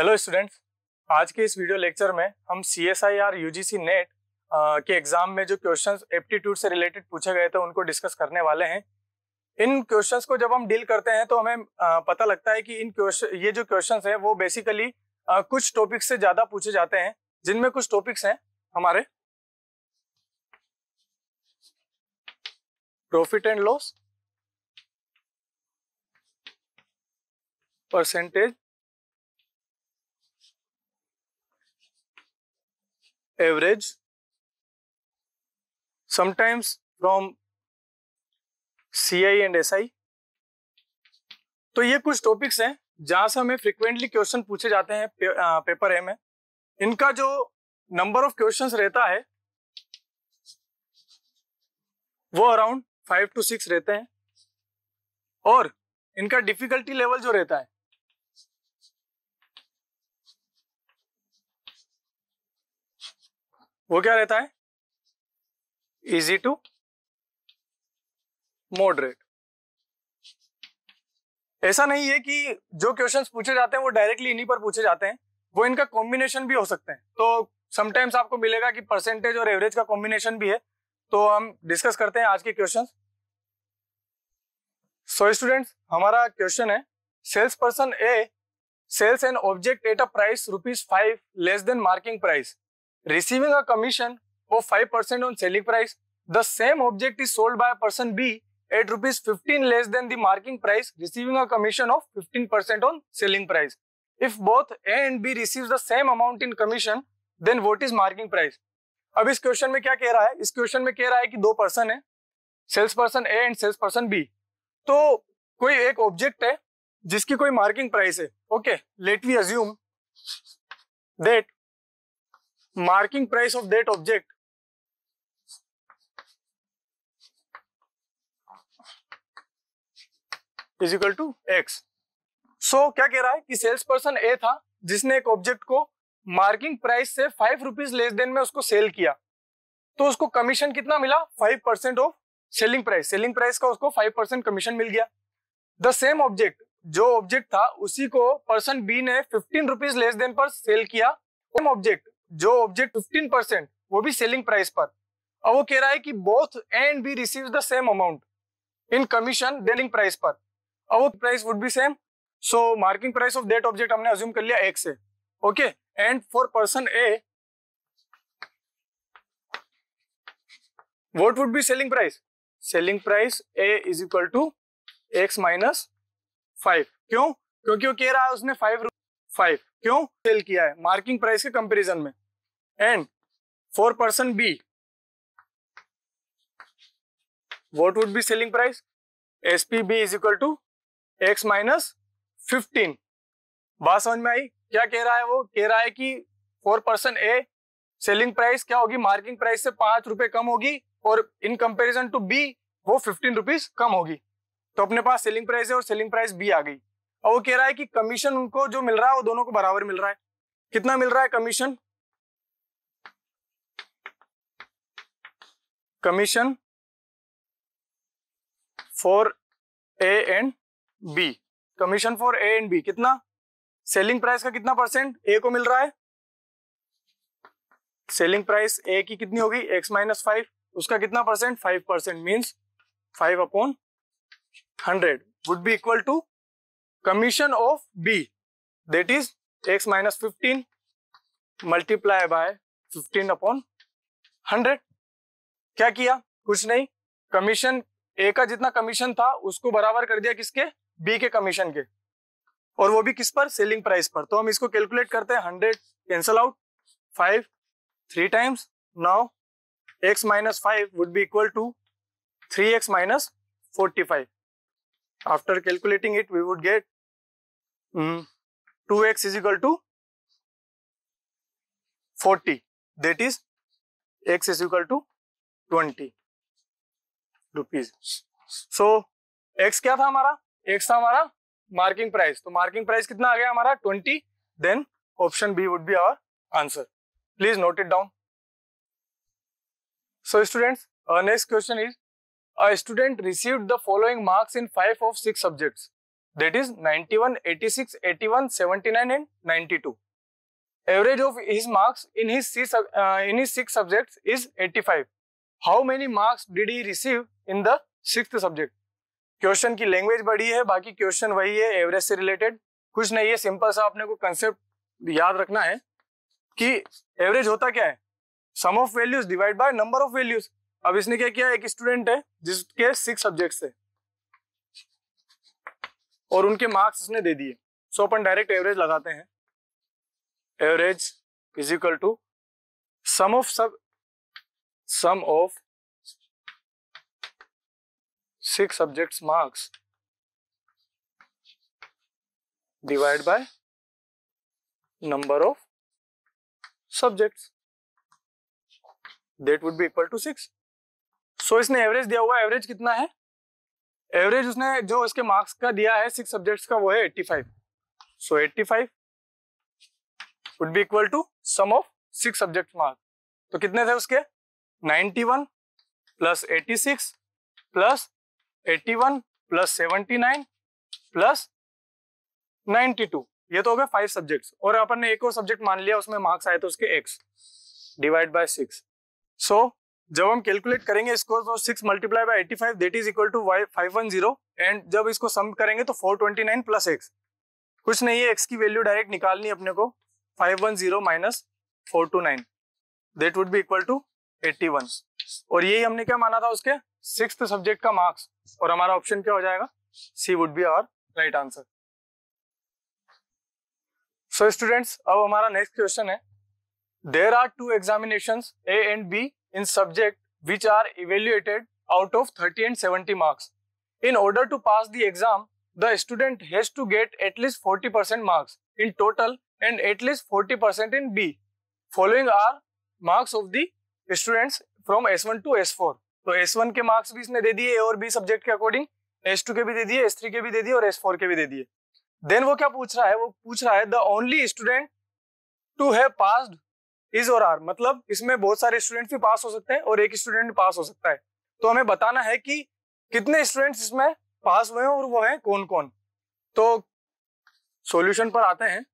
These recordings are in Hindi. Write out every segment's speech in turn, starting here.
हेलो स्टूडेंट्स आज के इस वीडियो लेक्चर में हम C S I R U G C NET के एग्जाम में जो क्वेश्चन एप्टीट्यूड से रिलेटेड पूछे गए थे उनको डिस्कस करने वाले हैं इन क्वेश्चंस को जब हम डील करते हैं तो हमें पता लगता है कि इन क्वेश्चन ये जो क्वेश्चंस हैं वो बेसिकली कुछ टॉपिक्स से ज्यादा पूछे जाते हैं जिनमें कुछ टॉपिक्स हैं हमारे profit and loss percentage average sometimes from CI and SI तो ये कुछ टॉपिक्स हैं जहां से हमें फ्रिक्वेंटली क्वेश्चन पूछे जाते हैं पे, आ, पेपर एम में इनका जो नंबर ऑफ क्वेश्चन रहता है वो अराउंड फाइव टू सिक्स रहते हैं और इनका डिफिकल्टी लेवल जो रहता है वो क्या रहता है इजी टू मॉडरेट ऐसा नहीं है कि जो क्वेश्चंस पूछे जाते हैं वो डायरेक्टली इन्हीं पर पूछे जाते हैं वो इनका कॉम्बिनेशन भी हो सकते हैं तो समटाइम्स आपको मिलेगा कि परसेंटेज और एवरेज का कॉम्बिनेशन भी है तो हम डिस्कस करते हैं आज के क्वेश्चन सो स्टूडेंट्स हमारा क्वेश्चन है sales person A sells an object at a price rupees five less than marking price receiving a commission of 5% on selling price, the same object is sold by a person B at rupees 15 less than the marking price, receiving a commission of 15% on selling price. If both A and B receives the same amount in commission, then what is marking price? ab is question mein kya keh raha hai is question mein keh raha hai ki do person hai sales person a and sales person b to koi ek object hai jiski koi marking price hai okay let we assume that marking price of that object is equal to X so क्या कह रहा है कि सेल्स पर्सन ए था जिसने एक ऑब्जेक्ट को मार्किंग प्राइस से फाइव रुपीज लेस देन में उसको सेल किया तो उसको कमीशन कितना मिला five percent of selling price selling price का उसको फाइव परसेंट कमीशन मिल गया द सेम ऑब्जेक्ट जो ऑब्जेक्ट था उसी को पर्सन बी ने फिफ्टीन रुपीज लेस देन पर सेल किया सेम ऑब्जेक्ट जो ऑब्जेक्ट 15 परसेंट वो भी सेलिंग प्राइस पर और वो कह रहा है कि both and B receive the same amount in commission selling price पर और वो price would be same so marking price of that object हमने अज्यूम कर लिया एक से okay and for person A what would be selling price selling price A is equal to X minus five क्यों क्योंकि वो कह रहा है उसने फाइव फाइव क्यों सेल किया है मार्किंग प्राइस के कंपेरिजन में and B what would be selling price S P B is equal to X minus fifteen बात समझ में आई क्या कह रहा है वो कह रहा है कि for person A selling price क्या होगी मार्किंग प्राइस से पांच रुपए कम होगी और इन कंपेरिजन टू बी वो फिफ्टीन रुपीज कम होगी तो अपने पास सेलिंग प्राइस है और सेलिंग प्राइस बी आ गई और वो कह रहा है कि कमीशन उनको जो मिल रहा है वो दोनों को बराबर मिल रहा है कितना मिल रहा है commission commission for A and B commission for A and B कितना सेलिंग प्राइस का कितना परसेंट ए को मिल रहा है सेलिंग प्राइस ए की कितनी होगी एक्स माइनस फाइव उसका कितना percent five percent means five upon hundred would be equal to commission of B that is X minus fifteen multiply by fifteen upon hundred क्या किया कुछ नहीं कमीशन ए का जितना कमीशन था उसको बराबर कर दिया किसके बी के कमीशन के और वो भी किस पर सेलिंग प्राइस पर तो हम इसको कैलकुलेट करते हैं hundred cancel out five three times now X minus five would be equal to three X minus forty five after calculating it we would get hmm, two X is equal to forty that is X is equal to twenty rupees so X क्या था हमारा एक्स था हमारा मार्किंग प्राइस तो मार्किंग प्राइस कितना आ गया हमारा twenty then option B would be our answer please note it down so students next question is a student received the following marks in 5 of 6 subjects that is 91 86 81 79 and 92 average of his marks in his, uh, in his 6 subjects is 85 how many marks did he receive in the six subject question की लैंग्वेज बड़ी है बाकी क्वेश्चन वही है एवरेज से रिलेटेड कुछ नहीं है सिंपल सा आपने को कंसेप्ट याद रखना है कि एवरेज होता क्या है sum of values divide by number of values अब इसने क्या किया एक स्टूडेंट है जिसके सिक्स सब्जेक्ट्स है और उनके मार्क्स इसने दे दिए सो अपन डायरेक्ट एवरेज लगाते हैं average is equal to sum of सब sum of six subjects marks divided by number of subjects that would be equal to six so इसने एवरेज दिया हुआ एवरेज कितना है एवरेज उसने जो इसके मार्क्स का दिया है सिक्स सब्जेक्ट्स का वो है eighty five so eighty five would be equal to sum of six subject marks तो कितने थे उसके ninety one plus eighty six plus eighty one plus seventy nine plus ninety two ये तो हो गए फाइव सब्जेक्ट्स और अपन ने एक और सब्जेक्ट मान लिया उसमें मार्क्स आए तो उसके X divide by six so जब हम कैलकुलेट करेंगे इसको तो six multiply by eighty five that is equal to वाई फाइव वन जीरो एंड जब इसको सम करेंगे तो four twenty nine plus X कुछ नहीं है एक्स की वैल्यू डायरेक्ट निकालनी अपने को five one zero minus four two nine that would be equal to one और यही हमने क्या माना था उसके सिक्स सब्जेक्ट का मार्क्स और हमारा ऑप्शन क्या हो जाएगा C would be our right answer so students अब हमारा नेक्स्ट क्वेश्चन है there are two examination A and B in subject which are evaluated out of thirty and seventy marks in order to pass the exam the student has to get at least forty percent marks in total and at least forty percent in B following are marks of the students from S one to S four तो एस वन के मार्क्स भी इसने दे दिए और बी सब्जेक्ट के अकॉर्डिंग एस टू के भी दे दिए एस थ्री के भी दे दिए और एस फोर के भी दे दिए देन वो क्या पूछ रहा है वो पूछ रहा है the only student to have pass is और आर मतलब इसमें बहुत सारे स्टूडेंट भी पास हो सकते हैं और एक स्टूडेंट पास हो सकता है तो हमें बताना है कि कितने स्टूडेंट्स इसमें पास हुए हैं और वो हैं कौन कौन तो सॉल्यूशन पर आते हैं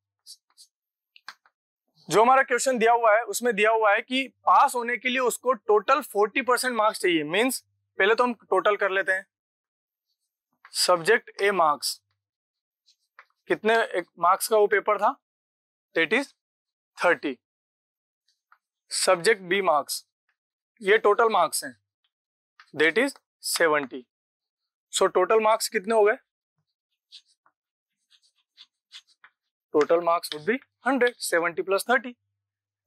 जो हमारा क्वेश्चन दिया हुआ है उसमें दिया हुआ है कि पास होने के लिए उसको टोटल 40 परसेंट मार्क्स चाहिए मीन्स पहले तो हम टोटल कर लेते हैं सब्जेक्ट ए मार्क्स कितने मार्क्स का वो पेपर था that is thirty subject B marks ये टोटल मार्क्स हैं that is seventy so total marks कितने हो गए total marks would be hundred seventy plus thirty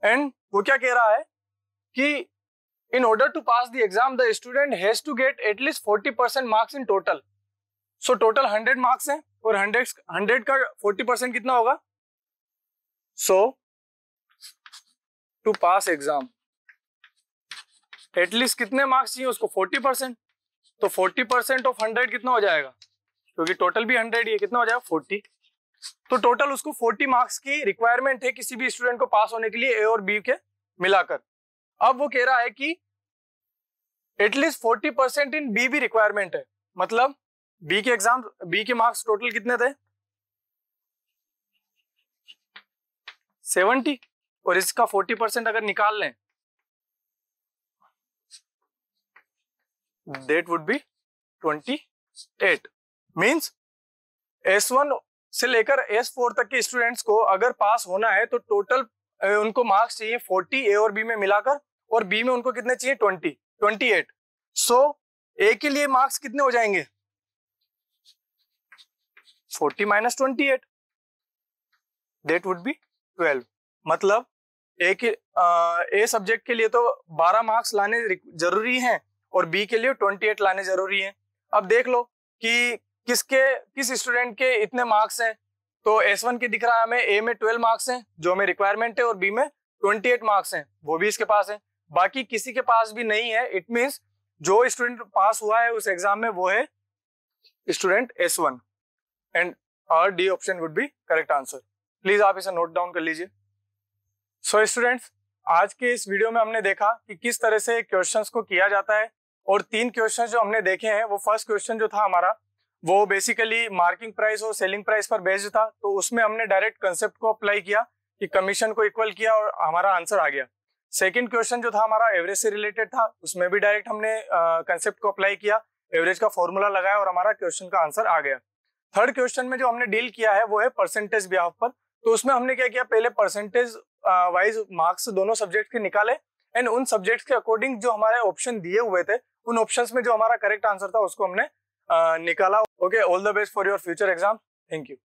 and वो क्या कह रहा है कि in order to pass the exam the student has to get at least forty percent marks in total so total hundred marks हैं और हंड्रेड हंड्रेड का फोर्टी परसेंट कितना होगा so to pass exam at least कितने मार्क्स चाहिए उसको फोर्टी परसेंट तो फोर्टी परसेंट ऑफ हंड्रेड कितना हो जाएगा क्योंकि टोटल भी हंड्रेड ही है कितना हो जाएगा फोर्टी तो टोटल उसको 40 मार्क्स की रिक्वायरमेंट है किसी भी स्टूडेंट को पास होने के लिए ए और बी के मिलाकर अब वो कह रहा है कि एटलीस्ट 40 परसेंट इन बी भी रिक्वायरमेंट है मतलब बी के एग्जाम बी के मार्क्स टोटल कितने थे 70 और इसका 40 परसेंट अगर निकाल लें that would be 28 S one से लेकर एस फोर तक के स्टूडेंट्स को अगर पास होना है तो टोटल उनको मार्क्स चाहिए फोर्टी ए और बी में मिलाकर और बी में उनको कितने चाहिए twenty twenty eight so A के लिए मार्क्स कितने हो जाएंगे forty minus twenty eight that would be twelve मतलब ए के ए सब्जेक्ट के लिए तो बारह मार्क्स लाने जरूरी हैं और बी के लिए ट्वेंटी एट लाने जरूरी हैं अब देख लो कि किसके किस स्टूडेंट के इतने मार्क्स हैं तो एस वन के दिख रहा है हमें ए में ट्वेल्व मार्क्स हैं जो हमें रिक्वायरमेंट है और बी में ट्वेंटी एट मार्क्स हैं वो भी इसके पास है बाकी किसी के पास भी नहीं है इट मीन्स जो स्टूडेंट पास हुआ है उस एग्जाम में वो है student S one and R D option would be correct answer please आप इसे नोट डाउन कर लीजिए सो स्टूडेंट्स आज के इस वीडियो में हमने देखा कि किस तरह से क्वेश्चंस को किया जाता है और तीन क्वेश्चन जो हमने देखे हैं वो फर्स्ट क्वेश्चन जो था हमारा वो बेसिकली मार्किंग प्राइस और सेलिंग प्राइस पर बेस्ड था तो उसमें हमने डायरेक्ट कंसेप्ट को अप्लाई किया कि कमीशन को इक्वल किया और हमारा आंसर आ गया सेकेंड क्वेश्चन जो था हमारा एवरेज से रिलेटेड था उसमें भी डायरेक्ट हमने कंसेप्ट को अप्लाई किया एवरेज का फॉर्मूला लगाया और हमारा क्वेश्चन का आंसर आ गया थर्ड क्वेश्चन में जो हमने डील किया है वो है परसेंटेज बिहाव पर तो उसमें हमने क्या किया पहले परसेंटेज वाइज मार्क्स दोनों सब्जेक्ट के निकाले एंड उन सब्जेक्ट्स के अकॉर्डिंग जो हमारे ऑप्शन दिए हुए थे उन ऑप्शन में जो हमारा करेक्ट आंसर था उसको हमने निकाला okay all the best for your future exam thank you